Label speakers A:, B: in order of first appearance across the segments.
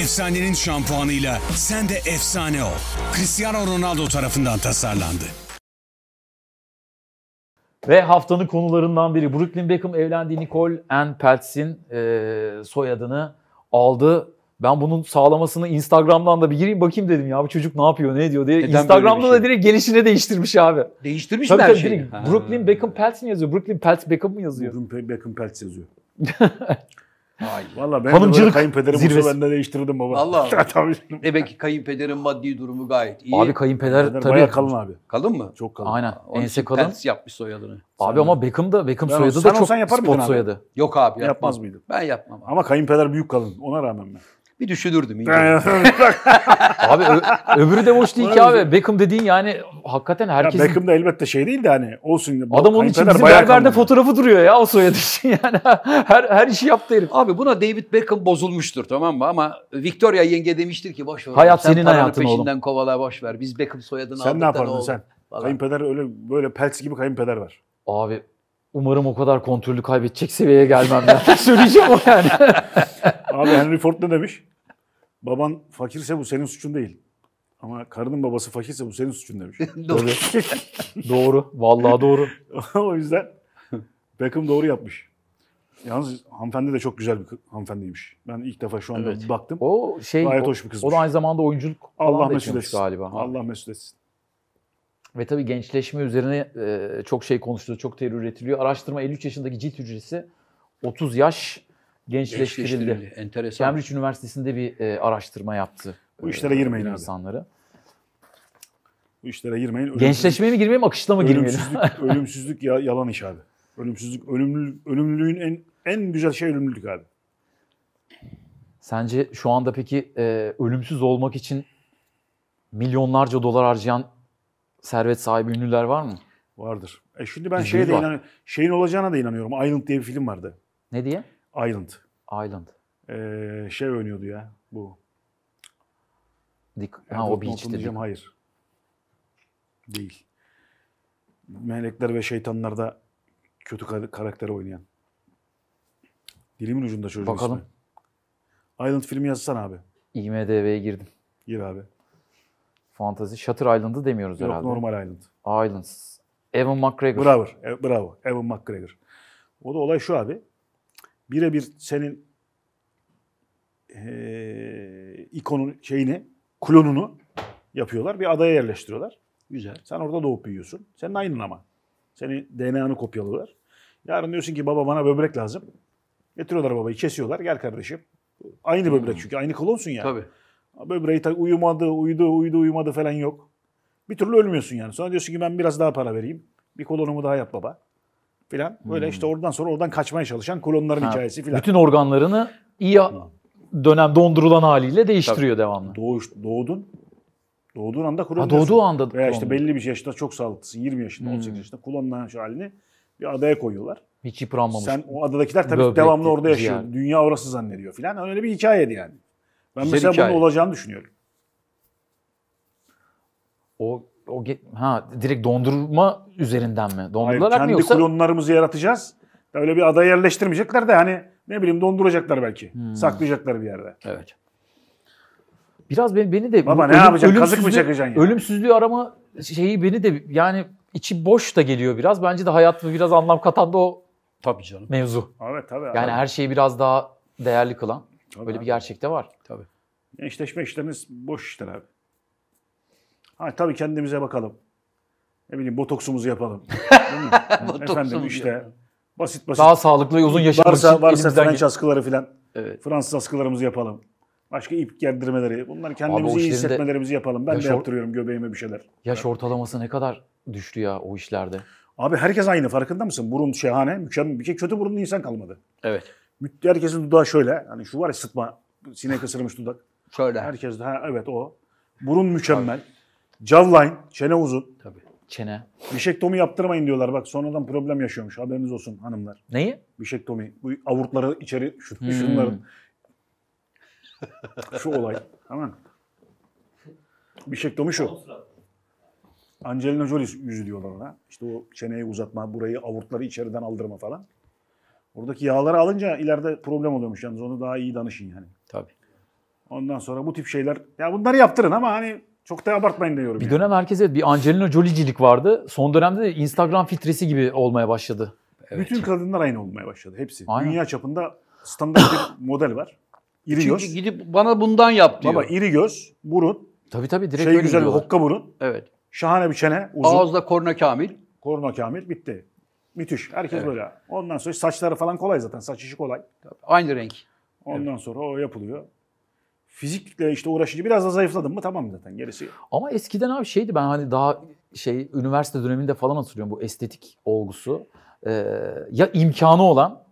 A: Efsanenin şampuanıyla sen de efsane ol. Cristiano Ronaldo tarafından tasarlandı.
B: Ve haftanın konularından biri Brooklyn Beckham evlendiği Nicole Ann Peltz'in e, soyadını aldı. Ben bunun sağlamasını Instagram'dan da bir gireyim bakayım dedim ya bu çocuk ne yapıyor ne diyor diye. Neden Instagram'da şey? da direkt gelişine değiştirmiş abi. Değiştirmiş tabii mi her şeyi? Brooklyn Beckham Peltz mi yazıyor? Brooklyn Peltz Beckham mı
A: yazıyor? Brooklyn Beckham Peltz yazıyor. Vay. Valla ben Hanımcılık de kayınpederim zirvesi. ben de değiştirirdim baba. Allah Tabii.
B: Demek ki kayınpederin maddi durumu gayet iyi. Abi kayınpeder Kayınpeder tabii. Bayağı kalın abi. Kalın mı? Çok kalın. Aynen. Onun Ense için kalın. Pence yapmış soyadını. Abi Sen- ama Beckham da Beckham Ben- soyadı da çok olsan yapar mıydın spor soyadı. Yok abi yapmaz. Yapmaz mıydın? Ben yapmam.
A: Ama kayınpeder büyük kalın. Ona rağmen ben bir düşünürdüm. abi ö- öbürü de boş değil ki abi. Beckham dediğin yani hakikaten herkesin... Ya Beckham da elbette şey değil de hani olsun. Adam onun için bizim berberde fotoğrafı duruyor ya o soyadı için yani.
B: her, her işi yaptı herif. Abi buna David Beckham bozulmuştur tamam mı? Ama Victoria yenge demiştir ki boş ver. Hayat sen senin hayatın peşinden oğlum. peşinden kovala boş ver. Biz Beckham soyadını sen aldık ne yapardın sen? Falan.
A: Kayınpeder öyle böyle pelç gibi kayınpeder var. Abi umarım o kadar kontrolü kaybedecek seviyeye gelmem. Ben söyleyeceğim o yani. Abi Henry Ford ne demiş? baban fakirse bu senin suçun değil. Ama karının babası fakirse bu senin suçun demiş. doğru. doğru. Vallahi doğru. o yüzden Beckham doğru yapmış. Yalnız hanımefendi de çok güzel bir hanımefendiymiş. Ben ilk defa şu anda evet. baktım. O şey gayet o, hoş bir kızmış. O da
B: aynı zamanda oyunculuk
A: Allah mesut etsin galiba. Allah mesut etsin.
B: Ve tabii gençleşme üzerine e, çok şey konuşuluyor, çok teori üretiliyor. Araştırma 53 yaşındaki cilt hücresi 30 yaş gençleştirildi. gençleştirildi. Enteresan. Cambridge Üniversitesi'nde
A: bir e, araştırma yaptı. Bu işlere e, girmeyin insanları. Bu işlere girmeyin. Gençleşmeye mi girmeyelim, akışla mı girmeyelim? Ölümsüzlük, ölümsüzlük ya, yalan iş abi. Ölümsüzlük, ölümlülük, ölümlülüğün en, en güzel şey ölümlülük abi.
B: Sence şu anda peki e, ölümsüz olmak için milyonlarca dolar harcayan
A: servet sahibi ünlüler var mı? Vardır. E şimdi ben Biz şeye de inanıyorum, şeyin olacağına da inanıyorum. Island diye bir film vardı. Ne diye? Island. Island. Ee, şey oynuyordu ya bu. Dick. Ha, o Beach diyeceğim. Hayır. Değil. Melekler ve Şeytanlar'da kötü kar- karakteri oynayan. Dilimin ucunda çocuğun Bakalım. ismi. Island filmi yazsan abi.
B: IMDB'ye girdim. Gir abi. Fantazi. Shutter Island'ı demiyoruz Yok, herhalde. normal Island. Islands. Evan McGregor. Bravo.
A: E, bravo. Evan McGregor. O da olay şu abi birebir senin e, ikonun şeyini, klonunu yapıyorlar. Bir adaya yerleştiriyorlar. Güzel. Sen orada doğup büyüyorsun. Senin aynın ama. Senin DNA'nı kopyalıyorlar. Yarın diyorsun ki baba bana böbrek lazım. Getiriyorlar babayı kesiyorlar. Gel kardeşim. Aynı hmm. böbrek çünkü. Aynı klonsun yani. Tabii. Böbreği ta- uyumadı, uyudu, uyudu, uyumadı falan yok. Bir türlü ölmüyorsun yani. Sonra diyorsun ki ben biraz daha para vereyim. Bir kolonumu daha yap baba filan. Böyle hmm. işte oradan sonra oradan kaçmaya çalışan klonların ha. hikayesi filan. Bütün
B: organlarını iyi dönem dondurulan haliyle değiştiriyor Tabii. devamlı. Doğuş, doğdun. Doğduğun anda klon. Ha, doğduğu anda klon. Veya işte belli
A: bir yaşta çok sağlıklısın. 20 yaşında, hmm. 18 yaşında klonlanmış halini bir adaya koyuyorlar. Hiç yıpranmamış. Sen o adadakiler tabii Böbrek devamlı orada yaşıyor. Yani. Dünya orası zannediyor filan. Öyle bir hikayeydi yani. Ben Güzel mesela hikaye. bunun olacağını düşünüyorum. O o ha direkt
B: dondurma üzerinden mi? Dondurularak Hayır, mı yoksa? Kendi
A: klonlarımızı yaratacağız. Öyle bir adaya yerleştirmeyecekler de hani ne bileyim donduracaklar belki. Hmm. Saklayacaklar bir yerde. Evet. Biraz beni, beni de Baba ne yapacak? Kazık mı çakacaksın ya? Ölümsüzlüğü arama
B: şeyi beni de yani içi boş da geliyor biraz. Bence de hayatı biraz anlam katan da o tabii canım. mevzu. Evet tabii. Yani abi. her
A: şeyi biraz daha değerli kılan. Tabii Öyle abi. bir gerçek de var. Tabii. Eşleşme işlemiz boş işler abi. Ha, tabii kendimize bakalım. Ne bileyim botoksumuzu yapalım. Efendim işte basit basit. Daha sağlıklı uzun yaşamak varsa, için Varsa French askıları filan. Evet. Fransız askılarımızı yapalım. Başka ip gerdirmeleri. Bunları kendimizi iyi hissetmelerimizi yapalım. Ben de yaptırıyorum göbeğime bir şeyler. Yaş evet. ortalaması ne kadar düştü ya o işlerde. Abi herkes aynı farkında mısın? Burun şahane, mükemmel. Bir şey kötü burunlu insan kalmadı. Evet. Herkesin dudağı şöyle. Hani şu var ya sıtma, sinek ısırmış dudak. Şöyle. Herkes de ha, evet o. Burun mükemmel. Abi. Jawline, çene uzun. Tabii. Çene. Bişektomi yaptırmayın diyorlar. Bak sonradan problem yaşıyormuş. Haberiniz olsun hanımlar. Neyi? Bişektomi. Bu avurtları içeri şu, hmm. şunların. şu olay. Tamam Bişektomi şu. Angelina Jolie yüzü diyorlar ona. İşte o çeneyi uzatma, burayı avurtları içeriden aldırma falan. Oradaki yağları alınca ileride problem oluyormuş yalnız. Onu daha iyi danışın yani. Tabii. Ondan sonra bu tip şeyler. Ya bunları yaptırın ama hani çok da abartmayın diyorum. Bir yani.
B: dönem herkese bir Angelina Jolie'cilik vardı. Son dönemde de Instagram filtresi gibi olmaya başladı.
A: Evet. Bütün kadınlar aynı olmaya başladı hepsi. Aynen. Dünya çapında standart bir model var. İri göz. Çünkü göz. gidip bana bundan yap diyor. Baba iri göz, burun. Tabii tabii direkt şey öyle güzel bir hokka burun. Evet. Şahane bir çene, uzun. Ağızda korna kamil. Korna kamil bitti. Müthiş. Herkes evet. böyle. Ondan sonra saçları falan kolay zaten. Saç işi kolay. Aynı renk. Ondan evet. sonra o yapılıyor fizikle işte uğraşınca biraz da zayıfladım mı tamam zaten gerisi. Ama eskiden abi şeydi ben hani daha
B: şey üniversite döneminde falan hatırlıyorum bu estetik olgusu. Ee, ya imkanı olan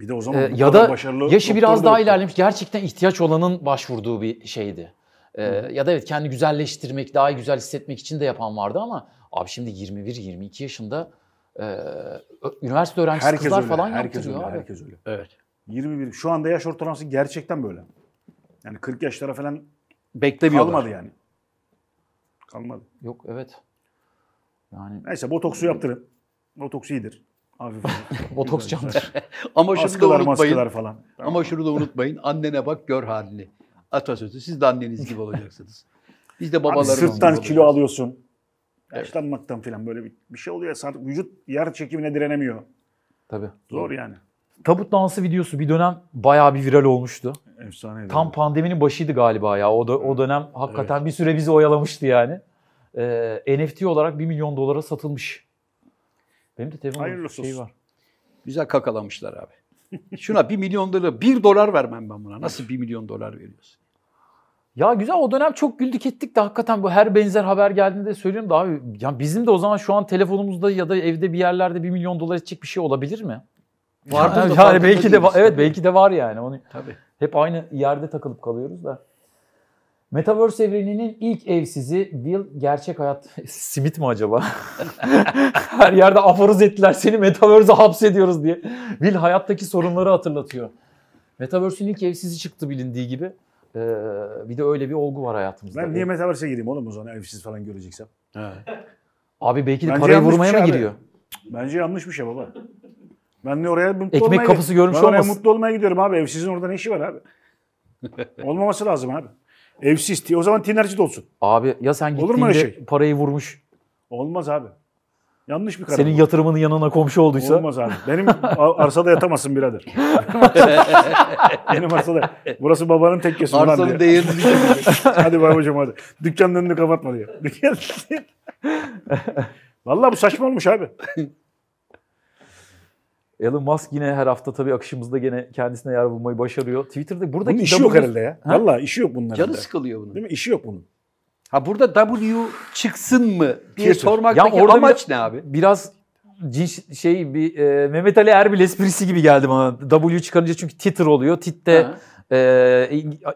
B: bir de o zaman e, ya da başarılı yaşı biraz daha yoktu. ilerlemiş gerçekten ihtiyaç olanın başvurduğu bir şeydi. Ee, ya da evet kendi güzelleştirmek, daha güzel hissetmek için de yapan vardı ama abi şimdi 21 22 yaşında e, üniversite öğrencisi herkes kızlar öyle, falan herkes yaptırıyor öyle, abi. Herkes
A: öyle. Evet. 21 şu anda yaş ortalaması gerçekten böyle. Yani 40 yaşlara falan beklemiyorlar. Kalmadı yani. Kalmadı. Yok evet. Yani Neyse botoksu yaptırın. Botoks iyidir. Hafif. Botoks candır. ama şunu da unutmayın. falan. Tamam. Ama şunu da unutmayın. Annene bak gör halini.
B: Atasözü. Siz de anneniz gibi olacaksınız. Biz de babalarımız gibi Sırttan kilo
A: olacağız. alıyorsun. Evet. Yaşlanmaktan falan böyle bir, bir şey oluyor. Vücut yer çekimine direnemiyor. Tabii. Zor yani.
B: Tabut dansı videosu bir dönem bayağı bir viral olmuştu. Efsaneydi. Tam abi. pandeminin başıydı galiba ya. O da o dönem hakikaten evet. bir süre bizi oyalamıştı yani. Ee, NFT olarak 1 milyon dolara satılmış. Benim de telefonumda şey var. Güzel kakalamışlar abi. Şuna 1 milyon dolar, 1 dolar vermem ben buna. Nasıl 1 milyon dolar veriyorsun? Ya güzel o dönem çok güldük ettik de hakikaten bu her benzer haber geldiğinde söylüyorum da abi ya bizim de o zaman şu an telefonumuzda ya da evde bir yerlerde 1 milyon dolar edecek bir şey olabilir mi? Vardır yani, yani belki de var, evet belki de var yani. Onu Tabii. Hep aynı yerde takılıp kalıyoruz da. Metaverse evreninin ilk evsizi Bill gerçek hayat simit mi acaba? Her yerde aforoz ettiler seni Metaverse'e hapsediyoruz diye. Bill hayattaki sorunları hatırlatıyor. Metaverse'ün ilk evsizi çıktı bilindiği gibi. Ee, bir de öyle bir olgu var hayatımızda. Ben niye
A: Metaverse'e gireyim oğlum o zaman evsiz falan göreceksem?
B: He. Abi belki de Bence parayı vurmaya şey mı abi. giriyor?
A: Bence yanlış bir şey baba. Ben de oraya mutlu Ekmek olmaya kapısı görmüş ben olmasın. mutlu olmaya gidiyorum abi. Evsizin orada ne işi var abi? Olmaması lazım abi. Evsiz. O zaman tinerci de olsun. Abi ya sen Olur mu gittiğinde şey? parayı vurmuş. Olmaz abi. Yanlış bir karar. Senin bu.
B: yatırımının yanına komşu olduysa. Olmaz
A: abi. Benim arsada yatamazsın birader. Benim arsada. Burası babanın tekkesi. ulan Arsanın değerini hadi babacığım hadi. Dükkanın önünü kapatma diyor Dükkan- Vallahi bu saçma olmuş abi.
B: Elon Musk yine her hafta tabii akışımızda gene kendisine yer bulmayı başarıyor. Twitter'da buradaki bunun işi w... yok herhalde ya. Ha? Valla işi yok bunların. Canı da.
A: sıkılıyor bunun. Değil mi? İşi yok bunun. Ha burada W çıksın
B: mı diye Twitter. sormaktaki ya amaç ne abi? Biraz cins şey bir e, Mehmet Ali Erbil esprisi gibi geldi bana. W çıkarınca çünkü Twitter oluyor. Tit'te e,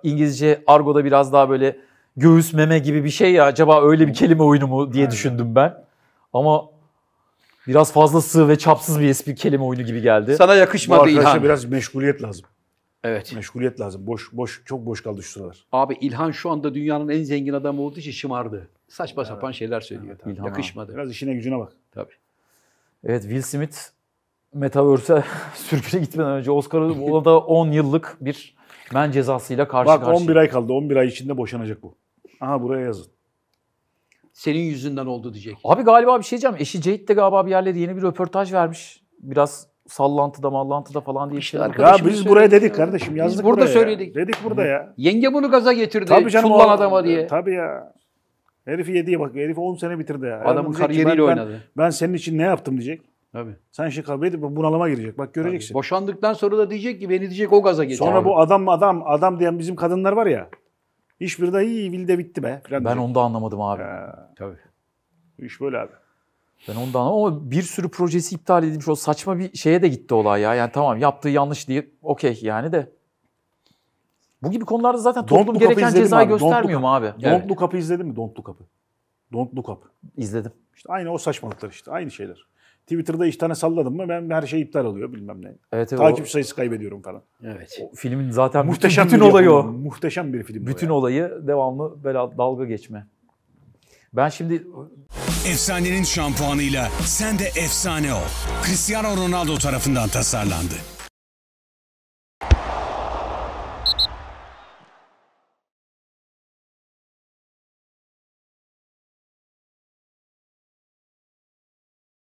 B: İngilizce argoda biraz daha böyle göğüs meme gibi bir şey ya acaba öyle bir kelime oyunu mu diye Aynen. düşündüm ben. Ama Biraz fazla sığ ve çapsız bir espri kelime oyunu
A: gibi geldi. Sana yakışmadı Bu İlhan. biraz meşguliyet lazım. Evet. Meşguliyet lazım. Boş, boş, çok boş kaldı şu sıralar.
B: Abi İlhan şu anda dünyanın en zengin adamı olduğu için şımardı. Saçma evet. sapan şeyler söylüyor. Evet, İlhan Yakışmadı. Abi. Biraz işine gücüne bak. Tabii. Evet Will Smith Metaverse'e sürgüne gitmeden önce Oscar'ı o da 10 yıllık bir men cezasıyla karşı karşıya. Bak 11 ay
A: kaldı. 11 ay içinde boşanacak bu. Aha buraya yazın senin yüzünden oldu diyecek. Abi galiba bir şey diyeceğim. Eşi Ceyt de galiba bir yerlerde yeni bir röportaj vermiş. Biraz
B: sallantıda mallantıda falan diye işte şeyler. Ya biz buraya dedik ya.
A: kardeşim yazdık biz burada buraya. söyledik. Ya. Dedik burada ya. Yenge bunu gaza getirdi. Tabii canım, Çullan o, adama diye. Tabii ya. Herifi yediye bak. Herifi 10 sene bitirdi ya. Adamın Herif kariyeriyle ben, oynadı. Ben, ben senin için ne yaptım diyecek. Tabii. Sen şey kabul edip bunalıma girecek. Bak göreceksin. Tabii. Boşandıktan sonra da diyecek ki beni diyecek o gaza getir. Sonra Abi. bu adam adam adam diyen bizim kadınlar var ya. İş bir dahi iyi Wilde bitti be. Falan ben onu da anlamadım abi. Ha. Tabii. İş böyle abi.
B: Ben onu da anlamadım ama bir sürü projesi iptal edilmiş. O saçma bir şeye de gitti olay ya. Yani tamam yaptığı yanlış diye okey yani de. Bu gibi konularda zaten toplum Don't gereken cezayı göstermiyor mu abi? Don't evet.
A: Look Up'ı izledin mi? Don't Look Up'ı. Don't Look Up. İzledim. İşte aynı o saçmalıklar işte. Aynı şeyler. Twitter'da iş tane salladım mı ben her şey iptal oluyor bilmem ne. Evet, evet, Takip o... sayısı kaybediyorum falan. Evet. O filmin zaten muhteşem bütün, bütün olayı o.
B: Muhteşem bir film Bütün yani. olayı devamlı bela, dalga geçme. Ben şimdi...
A: Efsanenin şampuanıyla sen de efsane ol. Cristiano Ronaldo tarafından tasarlandı.